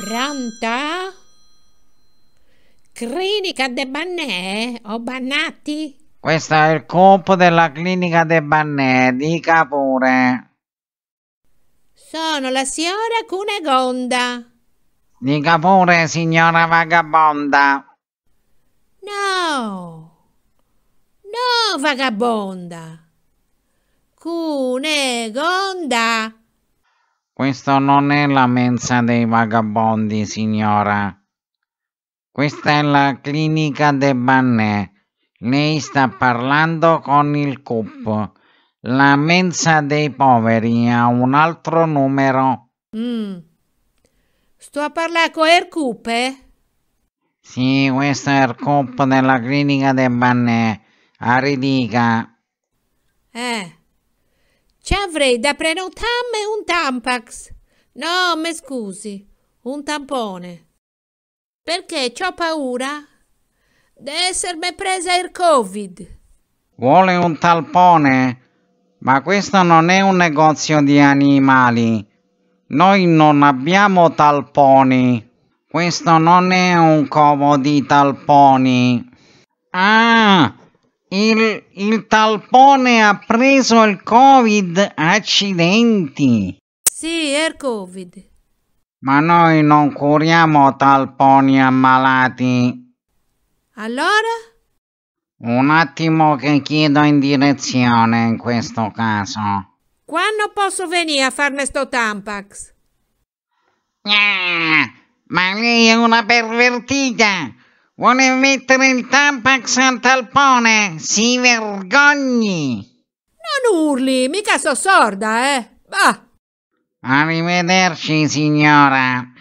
Pronto? Clinica de Bannè o Bannati? Questo è il colpo della clinica de Bannè, dica pure. Sono la signora Cunegonda. Dica pure, signora vagabonda. No, no, vagabonda. Cunegonda. Questo non è la mensa dei vagabondi, signora. Questa è la clinica de Bannè. Lei sta parlando con il CUP. La mensa dei poveri ha un altro numero. Mm. Sto a parlare con il CUP, eh? Sì, questo è il CUP della clinica de Bannè. A Eh. Ci avrei da prenotarmi un tampax. No, mi scusi, un tampone. Perché ho paura di essermi presa il covid. Vuole un talpone? Ma questo non è un negozio di animali. Noi non abbiamo talponi. Questo non è un covo di talponi. Ah, il, il talpone ha preso il covid, accidenti. Sì, è il covid. Ma noi non curiamo talponi ammalati. Allora? Un attimo che chiedo in direzione in questo caso. Quando posso venire a farne sto tampax? Eh, ma lei è una pervertita! Vuole mettere il Tampax al talpone, si vergogni! Non urli, mica so sorda, eh! Va! Arrivederci, signora.